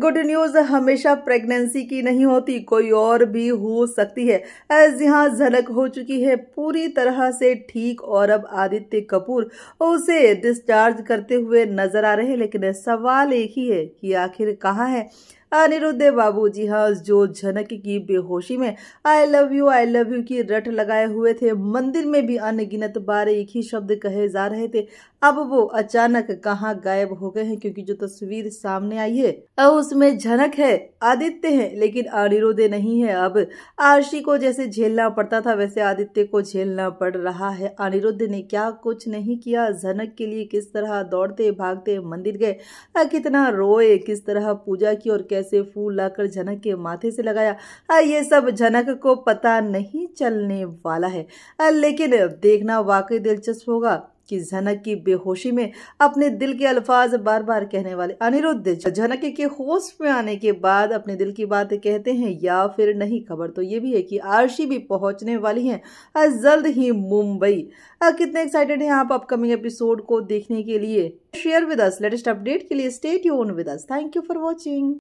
good news हमेशा pregnancy की नहीं होती कोई और भी हो सकती है जी हाँ झलक हो चुकी है पूरी तरह से ठीक और अब आदित्य कपूर उसे डिस्चार्ज करते हुए नजर आ रहे हैं लेकिन सवाल एक ही है कि आखिर कहाँ है अनिरुद्ध बाबू जी हाँ जो झनक की बेहोशी में I love you I love you की रट लगाए हुए थे मंदिर में भी अनगिनत बार एक ही शब्द कहे जा रहे थे अब वो अचानक कहाँ गायब हो गए हैं क्योंकि जो तस्वीर सामने आई है उसमें झनक है आदित्य है लेकिन अनिरुद्ध नहीं है अब आरशी को जैसे झेलना पड़ता था वैसे आदित्य को झेलना पड़ रहा है अनिरुद्ध ने क्या कुछ नहीं किया झनक के लिए किस तरह दौड़ते भागते मंदिर गए कितना रोए किस तरह पूजा की और कैसे से फूल लाकर झनक के माथे से लगाया आ, ये सब झनक को पता नहीं चलने वाला है आ, लेकिन देखना वाकई दिलचस्प होगा कि झनक की बेहोशी में अपने दिल के अल्फाज बार बार कहने वाले अनिरुद्ध झनक के होश में आने के बाद अपने दिल की बात कहते हैं या फिर नहीं खबर तो ये भी है कि आरशी भी पहुंचने वाली हैं जल्द ही मुंबई कितने एक्साइटेड हैं आप अपकमिंग एपिसोड को देखने के लिए share with us latest update के लिए स्टेट यून with us thank you for watching